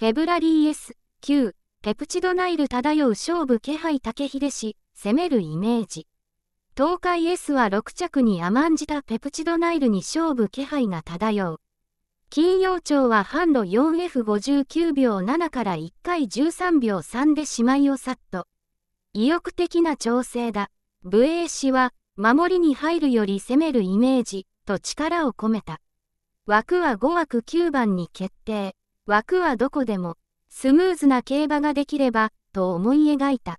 フェブラリー S9、ペプチドナイル漂う勝負気配竹秀氏、攻めるイメージ。東海 S は6着に甘んじたペプチドナイルに勝負気配が漂う。金曜町は販路 4F59 秒7から1回13秒3で姉妹をさっと。意欲的な調整だ。武衛氏は、守りに入るより攻めるイメージ、と力を込めた。枠は5枠9番に決定。枠はどこでも、スムーズな競馬ができれば、と思い描いた。